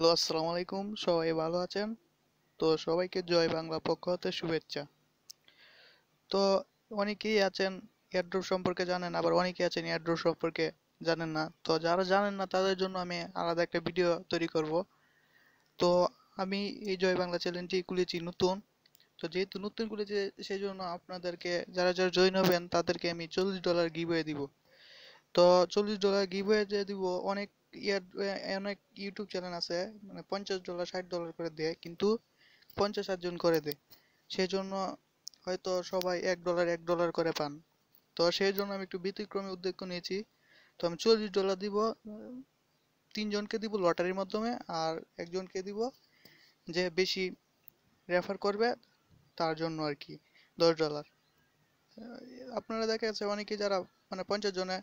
hello আসসালামু আলাইকুম সবাই ভালো আছেন তো সবাইকে জয় বাংলা পক্ষ হতে শুভেচ্ছা তো অনেকেই আছেন এয়ারড্রপ সম্পর্কে জানেন আবার অনেকেই আছেন এয়ারড্রপ সম্পর্কে জানেন না তো যারা জানেন না তাদের জন্য আমি আলাদা একটা ভিডিও তৈরি করব তো আমি এই জয় বাংলা চ্যানেলটি খুলেছি নতুন তো যেহেতু নতুন খুলেছি সেই জন্য আপনাদেরকে যারা যারা জয়েন হবেন তাদেরকে আমি চল্লিশ ডলার গিভওয়ে দিব তো চল্লিশ ডলার গিভওয়ে যে দিব অনেক ইয়ার অনেক ইউটিউব চ্যানেল আছে মানে পঞ্চাশ ডলার ষাট ডলার করে দেয় কিন্তু পঞ্চাশ জন করে দেয় সেজন্য হয়তো সবাই এক ডলার এক ডলার করে পান তো সেই জন্য আমি একটু ব্যতিক্রমী উদ্যোগ নিয়েছি তো আমি চল্লিশ ডলার দিব তিনজনকে দিব লটারির মাধ্যমে আর একজনকে দিব যে বেশি রেফার করবে তার জন্য আর কি দশ ডলার আপনারা দেখা যাচ্ছে অনেকে যারা মানে পঞ্চাশ জনে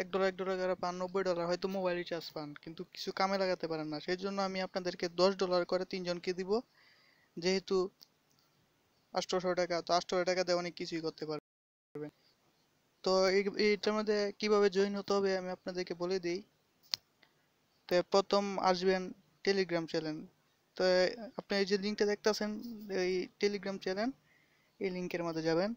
এক ডলার এক ডলার করে পান নব্বই ডলার হয়তো মোবাইল রিচার্জ পান কিন্তু কিছু কামে লাগাতে পারেন না সেই জন্য আমি আপনাদেরকে দশ ডলার করে তিনজনকে দিব যেহেতু আটশোশো টাকা তো আটশোশো টাকা দিয়ে অনেক কিছুই করতে পারবেন তো এইটার মধ্যে কিভাবে জয়েন হতে হবে আমি আপনাদেরকে বলে দিই তো প্রথম আসবেন টেলিগ্রাম চ্যানেল তো আপনি এই যে লিঙ্কটা দেখতেছেন এই টেলিগ্রাম চ্যানেল এই লিঙ্কের মধ্যে যাবেন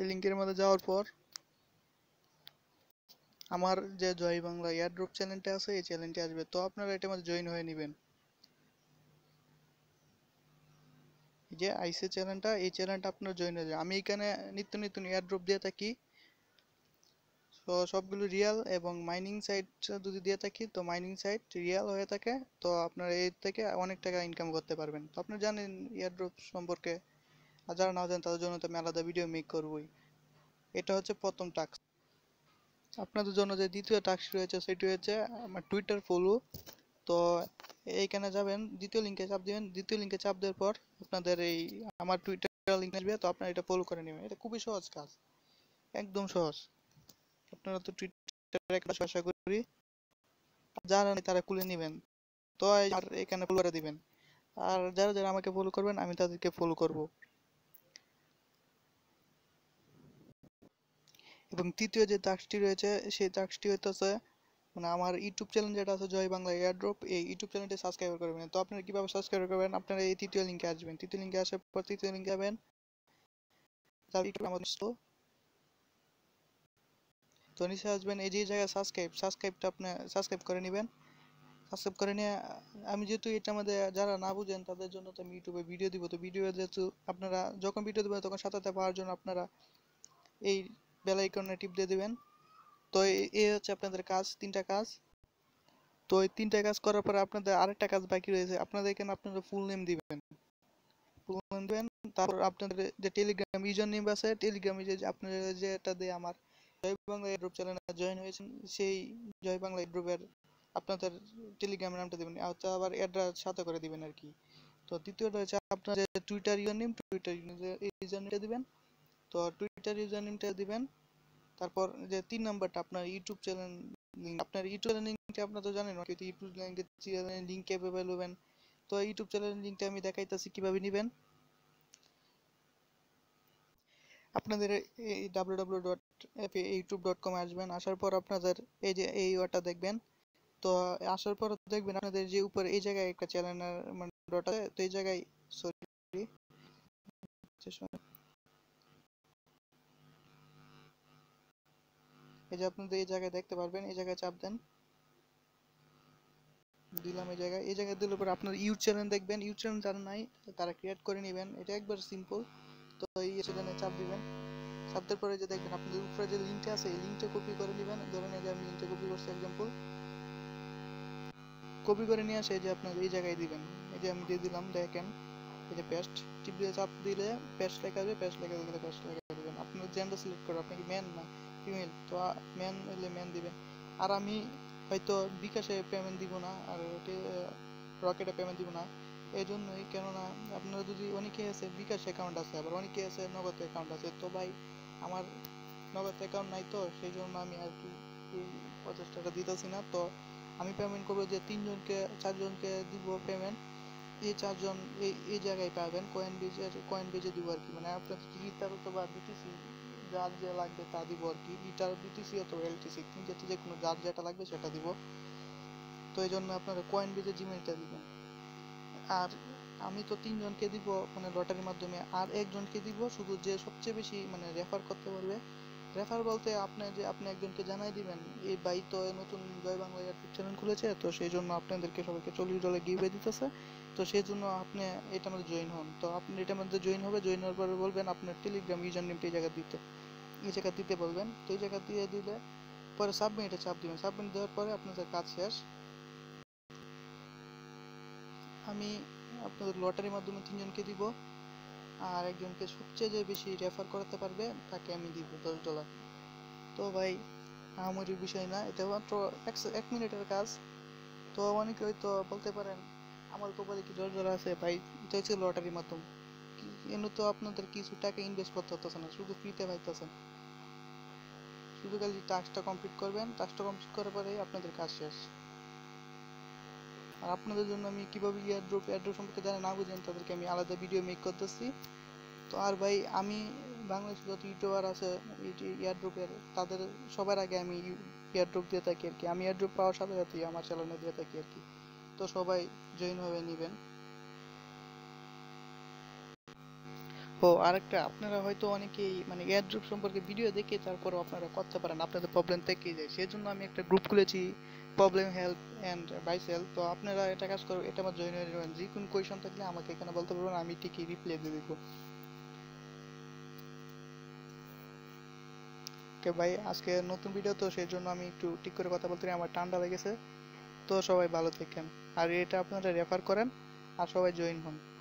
এই লিঙ্কের মধ্যে যাওয়ার পর আমার যে জয় বাংলা এয়ারড্রপ চ্যানেলটা আছে এই চ্যানেলটি আসবে তো আপনারা এটার মধ্যে জয়েন হয়ে নেবেন যে আইসি চ্যানেলটা এই চ্যানেলটা আপনারা জয়েন হয়ে যাবে আমি এখানে নিত্য নিত্য এয়ারড্রপ দিয়ে থাকি তো সবগুলো রিয়াল এবং মাইনিং সাইট যদি দিয়ে থাকি তো মাইনিং সাইট রিয়াল হয়ে থাকে তো আপনারা এর থেকে অনেক টাকা ইনকাম করতে পারবেন তো আপনি জানেন এয়ারড্রপ সম্পর্কে আর যারা না জানেন তাদের জন্য তো আমি আলাদা ভিডিও মেক করবোই এটা হচ্ছে প্রথম টাস্ক আপনাদের জন্য যে দ্বিতীয় টাস্ক রয়েছে সেটি হচ্ছে আমার টুইটার ফলো তো এইখানে যাবেন দ্বিতীয় লিঙ্কে চাপ দিবেন দ্বিতীয় লিঙ্কে চাপ দেওয়ার পর আপনাদের এই আমার টুইটার লিঙ্ক আসবে তো আপনারা এটা ফলো করে নেবেন এটা খুবই সহজ কাজ একদম সহজ আপনারা তো টুইটার একটা আশা করি যারা তারা খুলে নেবেন তো আর এখানে ফলো করে দিবেন আর যারা যারা আমাকে ফলো করবেন আমি তাদেরকে ফলো করবো এবং তৃতীয় যে টাস্কটি রয়েছে সেই টাস্কটি হইতেছে মানে আমার ইউটিউব চ্যানেল যেটা আছে জয় বাংলা এয়ারড্রপ এই ইউটিউব চ্যানেলটি সাবস্ক্রাইব করবেন তো আপনারা কীভাবে সাবস্ক্রাইব করবেন আপনারা এই তৃতীয় লিঙ্কে আসবেন তৃতীয় লিঙ্কে আসার পর তৃতীয় লিঙ্কে যাবেন তো নিচে আসবেন এই যে জায়গায় সাবস্ক্রাইব সাবস্ক্রাইবটা আপনি সাবস্ক্রাইব করে নেবেন সাবস্ক্রাইব করে নিয়ে আমি যেহেতু এটা আমাদের যারা না বুঝেন তাদের জন্য তো আমি ইউটিউবে ভিডিও দিব তো ভিডিও যেহেতু আপনারা যখন ভিডিও দেবেন তখন সাথে পাওয়ার জন্য আপনারা এই বেল আইকনে টিপ দিয়ে দিবেন তো এই হচ্ছে আপনাদের কাজ তিনটা কাজ তো এই তিনটা কাজ করার পরে আপনাদের আরেকটা কাজ বাকি রয়েছে আপনাদের এখানে আপনারা ফুল নেম দিবেন ফুল নেম দিবেন তারপর আপনাদের যে টেলিগ্রাম ইউজার নেম আছে টেলিগ্রাম যে আপনারা যেটা দেয় আমার জয় বাংলা গ্রুপ চ্যানেলে জয়েন হয়েছেন সেই জয় বাংলা গ্রুপের আপনাদের টেলিগ্রামের নামটা দেবেন আবার অ্যাড্রেস সাথে করে দিবেন আর কি তো দ্বিতীয়টা হচ্ছে আপনার যে Twitter user name Twitter user নেমটা দিবেন তো টুইটার ইউজার নেমটা দিবেন তারপর যে তিন নাম্বারটা আপনার ইউটিউব চ্যানেল লিঙ্ক আপনার ইউটিউব চ্যানেল লিঙ্কটা আপনারা তো জানেন কিন্তু ইউটিউব চ্যানেলের চ্যানেল লিঙ্ক অ্যাভেলেবল হবেন তো ইউটিউব চ্যানেল লিঙ্কটা আমি দেখাইতাছি কিভাবে নেবেন আপনাদের এই www.youtube.com আসবেন আসার পর আপনাদের এই যে এই ওয়াটা দেখবেন তো আসার পর দেখবেন আপনাদের যে উপরে এই জায়গায় একটা চ্যানেল মানে ডট আছে তো এই জায়গায় সরি এই যে আপনাদের এই জায়গায় দেখতে পারবেন এই জায়গায় চাপ দেন দিলাম এই জায়গায় এই জায়গায় দিলে পরে আপনার ইউ চ্যানেল দেখবেন ইউ চ্যানেল যারা নাই তারা ক্রিয়েট করে নেবেন এটা একবার সিম্পল তো এই চ্যানেলে চাপ দিবেন চাপ দেওয়ার পরে যে দেখবেন আপনাদের উপরে যে লিঙ্কটা আছে এই লিঙ্কটা কপি করে নেবেন ধরেন এই যে আমি লিঙ্কটা কপি করছি এক্সাম্পল কপি করে নিয়ে আসে যে আপনার এই জায়গায় দিবেন এই যে আমি দিয়ে দিলাম দেখেন এই যে পেস্ট টিপ দিয়ে চাপ দিলে পেস্ট লেখা আসবে পেস্ট লেখা দিলে পেস্ট লেখা দেবেন আপনার জেন্ডার সিলেক্ট করবেন আপনি কি ম্যান না ফিমেল তো ম্যান হলে ম্যান দিবেন আর আমি হয়তো বিকাশে পেমেন্ট দিব না আর রকেটে পেমেন্ট দিব না এই জন্যই কেননা আপনারা যদি অনেকে আছে বিকাশ অ্যাকাউন্ট আছে আবার অনেকে আছে নগদ অ্যাকাউন্ট আছে তো ভাই আমার নগদ অ্যাকাউন্ট নাই তো সেই জন্য আমি আর কি এই প্রচেষ্টাটা দিতেছি না তো আমি পেমেন্ট করবো যে তিনজনকে চারজনকে দিব পেমেন্ট এই চারজন এই এই জায়গায় পাবেন কয়েন বেজে কয়েন বেজে দিব আর কি মানে আপনার টিকিট তো যার যে লাগবে তা দিব আর কি ইটার বিটিসি অথবা এলটিসি তিন যেতে যে কোনো যার যেটা লাগবে সেটা দিব তো এই জন্য আপনারা কয়েন বেজে জিমেলটা দিবেন আর আমি তো তিনজনকে দিব মানে লটারির মাধ্যমে আর একজনকে দিব শুধু যে সবচেয়ে বেশি মানে রেফার করতে পারবে রেফার বলতে আপনি যে আপনি একজনকে জানাই দিবেন এই বাই তো নতুন জয় বাংলা ইউটিউব চ্যানেল খুলেছে তো সেই জন্য আপনাদেরকে সবাইকে চল্লিশ ডলার গিভে দিতেছে তো সেই জন্য আপনি এটার মধ্যে জয়েন হন তো আপনি এটার মধ্যে জয়েন হবে জয়েন হওয়ার পরে বলবেন আপনার টেলিগ্রাম ইউজার নেমটা এই জায়গা দিতে এই জায়গা দিতে বলবেন তো এই জায়গা দিয়ে দিলে পরে সাবমিটে চাপ দিবেন সাবমিট দেওয়ার পরে আপনাদের কাজ শেষ আমি আপনাদের লটারির মাধ্যমে তিনজনকে দিব আর একজনকে সবচেয়ে যে বেশি রেফার করতে পারবে তাকে আমি দিব দশ ডলার তো ভাই আহামরির বিষয় না এটা মাত্র এক মিনিটের কাজ তো অনেকে হয়তো বলতে পারেন আমার কপালে কি দশ ডলার আছে ভাই এটা হচ্ছে লটারির মাধ্যম কিন্তু তো আপনাদের কিছু টাকা ইনভেস্ট করতে হতেছে না শুধু ফ্রিতে পাইতেছেন শুধু খালি টাস্কটা কমপ্লিট করবেন টাস্কটা কমপ্লিট করার পরেই আপনাদের কাজ শেষ আর আপনাদের জন্য আমি কীভাবে এয়ারড্রপ এয়ারড্রপ সম্পর্কে যারা না বুঝেন তাদেরকে আমি আলাদা ভিডিও মেক করতেছি তো আর ভাই আমি বাংলাদেশে যত ইউটিউবার আছে এয়ারড্রপের তাদের সবার আগে আমি এয়ারড্রপ দিয়ে থাকি আর কি আমি এয়ারড্রপ পাওয়ার সাথে সাথেই আমার চ্যানেলে দিয়ে থাকি আর কি তো সবাই জয়েন হয়ে নেবেন ও আরেকটা আপনারা হয়তো অনেকেই মানে এয়ারড্রপ সম্পর্কে ভিডিও দেখে তারপরও আপনারা করতে পারেন আপনাদের প্রবলেম থেকে যায় সেজন্য আমি একটা গ্রুপ খুলেছি প্রবলেম হেল্প অ্যান্ড বাইসেল তো আপনারা এটা কাজ করবেন এটা আমার জয়েন হয়ে যাবেন যে কোনো কোয়েশন থাকলে আমাকে এখানে বলতে পারবেন আমি ঠিকই রিপ্লাই দিয়ে দেবো ওকে ভাই আজকে নতুন ভিডিও তো সেই জন্য আমি একটু ঠিক করে কথা বলতে আমার ঠান্ডা লেগেছে তো সবাই ভালো থাকেন আর এটা আপনারা রেফার করেন আর সবাই জয়েন হন